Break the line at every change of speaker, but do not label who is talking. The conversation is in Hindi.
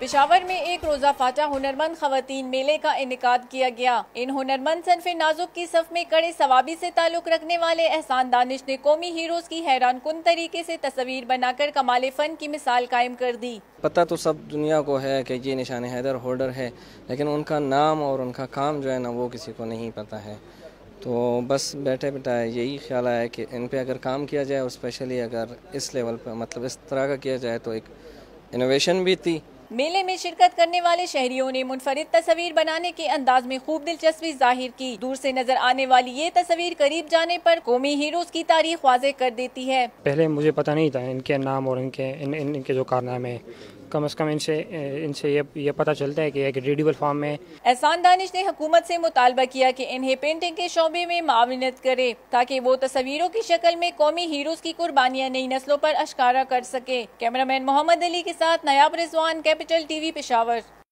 पिशावर में एक रोज़ा फाटा हुनरमंद खातन मेले का इनका किया गया इन हुनरमंद सनफे नाजुक की सफ में कड़े सवाबी से ताल्लुक़ रखने वाले एहसान दानिश ने कौमी हीरोज़ की हैरान कन तरीके से तस्वीर बनाकर कमाल फ़न की मिसाल कायम कर दी
पता तो सब दुनिया को है कि ये निशान हैदर होल्डर है लेकिन उनका नाम और उनका काम जो है ना वो किसी को नहीं पता है तो बस बैठे है यही ख्याल आया कि इन पर अगर काम किया जाए और स्पेशली अगर इस लेवल पर मतलब इस तरह का किया जाए तो एक इनोवेशन भी थी
मेले में शिरकत करने वाले शहरियों ने मुनफरद तस्वीर बनाने के अंदाज में खूब दिलचस्पी जाहिर की दूर से नजर आने वाली ये तस्वीर करीब जाने पर कौमी हीरोज की तारीख वाजे कर देती है
पहले मुझे पता नहीं था इनके नाम और इनके इन, इन, इनके जो कारनामे कम अज़ कम इनसे इनसे ये ये पता चलता है कि एक रेडिबल फॉर्म में
एहसान दानिश ने हुकूमत से मुतालबा किया कि इन्हें पेंटिंग के शोबे में मावनत करे ताकि वो तस्वीरों की शक्ल में कौमी हीरोज़ की कुर्बानियाँ नई नस्लों पर अशकारा कर सके कैमरामैन मोहम्मद अली के साथ नयाब रिजवान कैपिटल टीवी पेशावर